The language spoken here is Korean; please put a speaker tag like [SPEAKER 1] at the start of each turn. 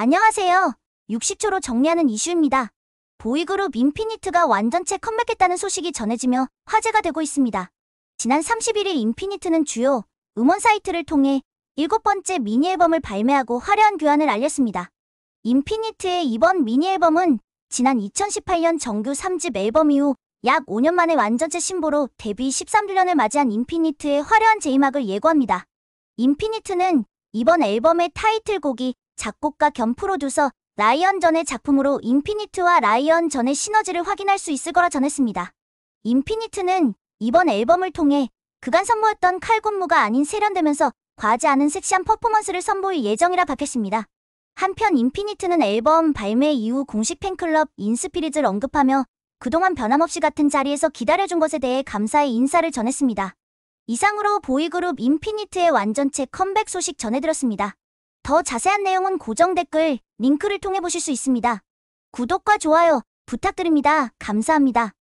[SPEAKER 1] 안녕하세요. 60초로 정리하는 이슈입니다. 보이그룹 인피니트가 완전체 컴백했다는 소식이 전해지며 화제가 되고 있습니다. 지난 31일 인피니트는 주요 음원 사이트를 통해 일곱 번째 미니앨범을 발매하고 화려한 교환을 알렸습니다. 인피니트의 이번 미니앨범은 지난 2018년 정규 3집 앨범 이후 약 5년 만에 완전체 신보로 데뷔 13주년을 맞이한 인피니트의 화려한 제이막을 예고합니다. 인피니트는 이번 앨범의 타이틀곡이 작곡가 겸 프로듀서 라이언 전의 작품으로 인피니트와 라이언 전의 시너지를 확인할 수 있을 거라 전했습니다. 인피니트는 이번 앨범을 통해 그간 선보였던 칼군무가 아닌 세련되면서 과하지 않은 섹시한 퍼포먼스를 선보일 예정이라 밝혔습니다. 한편 인피니트는 앨범 발매 이후 공식 팬클럽 인스피릿을 언급하며 그동안 변함없이 같은 자리에서 기다려준 것에 대해 감사의 인사를 전했습니다. 이상으로 보이그룹 인피니트의 완전체 컴백 소식 전해드렸습니다. 더 자세한 내용은 고정 댓글 링크를 통해 보실 수 있습니다. 구독과 좋아요 부탁드립니다. 감사합니다.